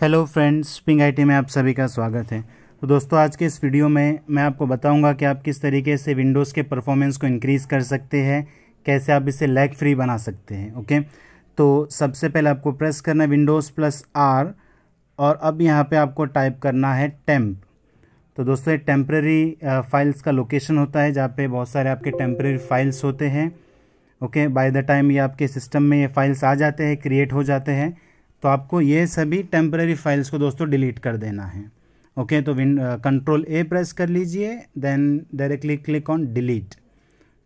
hello friends स्पिंग IT में आप सभी का स्वागत है तो दोस्तों आज के इस वीडियो में मैं आपको बताऊंगा कि आप किस तरीके से विंडोज़ के परफॉर्मेंस को इंक्रीज़ कर सकते हैं कैसे आप इसे लैग फ्री बना सकते हैं ओके तो सबसे पहले आपको प्रेस करना है विंडोज़ प्लस आर और अब यहाँ पे आपको टाइप करना है टेम्प तो दोस्तों टेम्प्रेरी फाइल्स का लोकेशन होता है जहाँ पर बहुत सारे आपके टेम्प्रेरी फाइल्स होते हैं ओके बाय द टाइम ये आपके सिस्टम में ये फाइल्स आ जाते हैं क्रिएट हो जाते हैं तो आपको ये सभी टेम्प्रेरी फाइल्स को दोस्तों डिलीट कर देना है ओके तो विन कंट्रोल ए प्रेस कर लीजिए then directly click on delete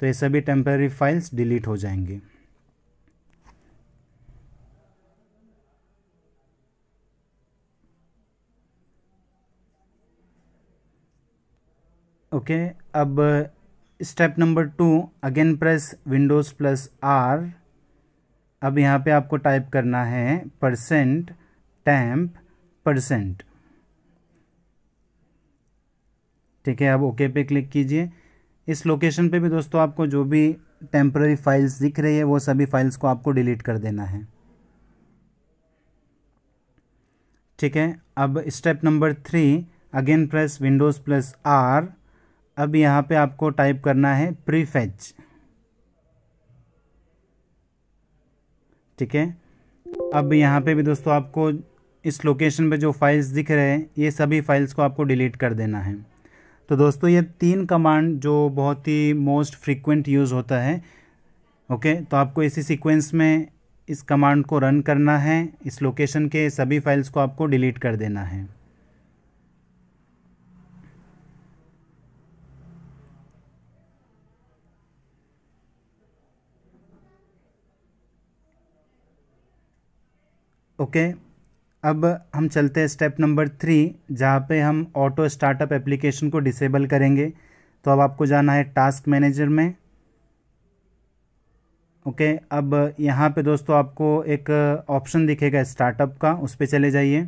तो ये सभी टेम्प्रेरी फाइल्स डिलीट हो जाएंगे ओके okay, अब step number two again press Windows plus R अब यहाँ पे आपको टाइप करना है परसेंट टैम्प परसेंट ठीक है अब ओके पे क्लिक कीजिए इस लोकेशन पे भी दोस्तों आपको जो भी टेम्प्ररी फाइल्स दिख रही है वो सभी फाइल्स को आपको डिलीट कर देना है ठीक है अब step number three again press Windows plus R अब यहाँ पे आपको टाइप करना है प्रीफेच ठीक है अब यहाँ पे भी दोस्तों आपको इस लोकेशन पे जो फाइल्स दिख रहे हैं ये सभी फाइल्स को आपको डिलीट कर देना है तो दोस्तों ये तीन कमांड जो बहुत ही मोस्ट फ्रिक्वेंट यूज़ होता है ओके तो आपको इसी सीक्वेंस में इस कमांड को रन करना है इस लोकेशन के सभी फाइल्स को आपको डिलीट कर देना है ओके अब हम चलते हैं स्टेप नंबर थ्री जहाँ पे हम ऑटो स्टार्टअप एप्लीकेशन को डिसेबल करेंगे तो अब आपको जाना है टास्क मैनेजर में ओके अब यहाँ पे दोस्तों आपको एक ऑप्शन दिखेगा स्टार्टअप का उस पर चले जाइए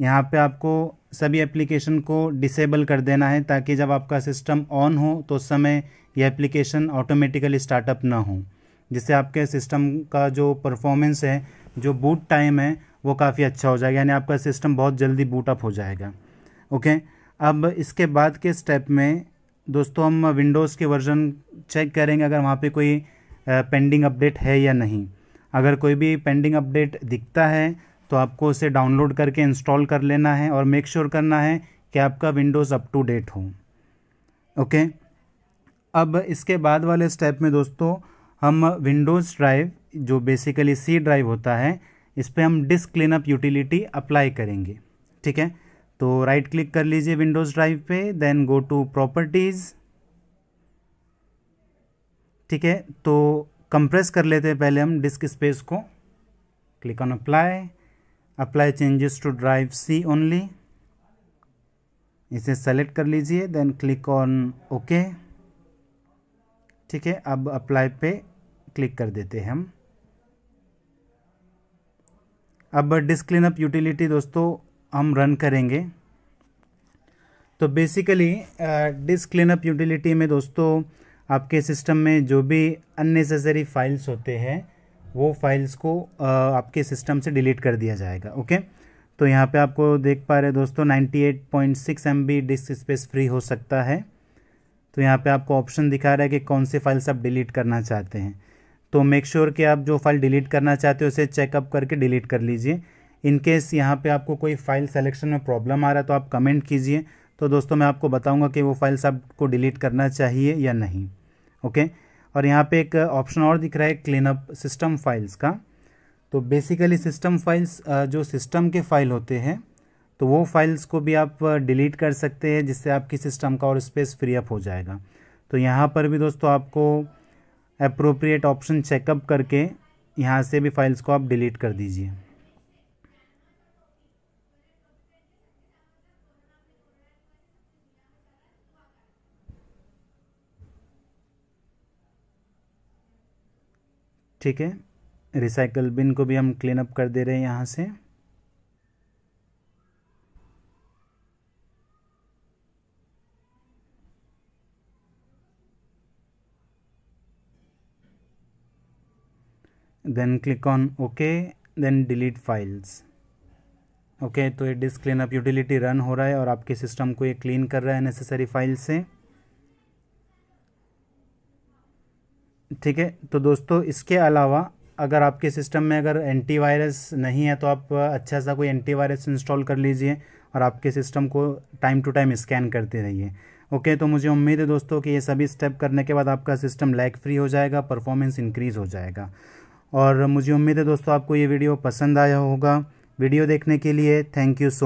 यहाँ पे आपको सभी एप्लीकेशन को डिसेबल कर देना है ताकि जब आपका सिस्टम ऑन हो तो उस समय यह एप्लीकेशन ऑटोमेटिकली स्टार्टअप ना हो जिससे आपके सिस्टम का जो परफॉर्मेंस है जो बूट टाइम है वो काफ़ी अच्छा हो जाएगा यानी आपका सिस्टम बहुत जल्दी बूट अप हो जाएगा ओके अब इसके बाद के स्टेप में दोस्तों हम विंडोज़ के वर्जन चेक करेंगे अगर वहाँ पे कोई पेंडिंग अपडेट है या नहीं अगर कोई भी पेंडिंग अपडेट दिखता है तो आपको उसे डाउनलोड करके इंस्टॉल कर लेना है और मेक श्योर sure करना है कि आपका विंडोज़ अप टू डेट हो ओके अब इसके बाद वाले स्टेप में दोस्तों हम विंडोज़ ड्राइव जो बेसिकली सी ड्राइव होता है इस पर हम डिस्क क्लीनअप यूटिलिटी अप्लाई करेंगे ठीक है तो राइट क्लिक कर लीजिए विंडोज़ ड्राइव पे देन गो टू प्रॉपर्टीज़ ठीक है तो कंप्रेस कर लेते हैं पहले हम डिस्क स्पेस को click on apply apply changes to drive C only इसे सेलेक्ट कर लीजिए देन क्लिक ऑन ओके ठीक है अब अप्लाई पे क्लिक कर देते हैं हम अब डिस्क क्लीनअप यूटिलिटी दोस्तों हम रन करेंगे तो बेसिकली डिस्क क्लीनअप यूटिलिटी में दोस्तों आपके सिस्टम में जो भी अननेसेसरी फाइल्स होते हैं वो फाइल्स को uh, आपके सिस्टम से डिलीट कर दिया जाएगा ओके तो यहाँ पे आपको देख पा रहे दोस्तों 98.6 एमबी डिस्क स्पेस फ्री हो सकता है तो यहाँ पे आपको ऑप्शन दिखा रहा है कि कौन सी फाइल्स आप डिलीट करना चाहते हैं तो मेक श्योर sure कि आप जो फाइल डिलीट करना चाहते हो उसे चेकअप करके डिलीट कर लीजिए इन केस यहाँ पे आपको कोई फाइल सेलेक्शन में प्रॉब्लम आ रहा है तो आप कमेंट कीजिए तो दोस्तों मैं आपको बताऊंगा कि वो फाइल्स आपको डिलीट करना चाहिए या नहीं ओके और यहाँ पे एक ऑप्शन और दिख रहा है क्लीन अप सिस्टम फाइल्स का तो बेसिकली सिस्टम फाइल्स जो सिस्टम के फाइल होते हैं तो वो फाइल्स को भी आप डिलीट कर सकते हैं जिससे आपकी सिस्टम का और स्पेस फ्री अप हो जाएगा तो यहाँ पर भी दोस्तों आपको अप्रोप्रिएट ऑप्शन चेकअप करके यहाँ से भी फाइल्स को आप डिलीट कर दीजिए ठीक है रिसाइकल बिन को भी हम क्लीन अप कर दे रहे हैं यहाँ से then click on ok then delete files okay okay, तो ये डिस्क अप यूटिलिटी रन हो रहा है और आपके सिस्टम को ये क्लीन कर रहा है नेसेसरी फाइल से ठीक है तो दोस्तों इसके अलावा अगर आपके सिस्टम में अगर एंटीवायरस नहीं है तो आप अच्छा सा कोई एंटीवायरस इंस्टॉल कर लीजिए और आपके सिस्टम को टाइम टू टाइम स्कैन करते रहिए ओके okay, तो मुझे उम्मीद है दोस्तों कि ये सभी स्टेप करने के बाद आपका सिस्टम लैग फ्री हो जाएगा परफॉर्मेंस इंक्रीज़ हो जाएगा और मुझे उम्मीद है दोस्तों आपको ये वीडियो पसंद आया होगा वीडियो देखने के लिए थैंक यू सो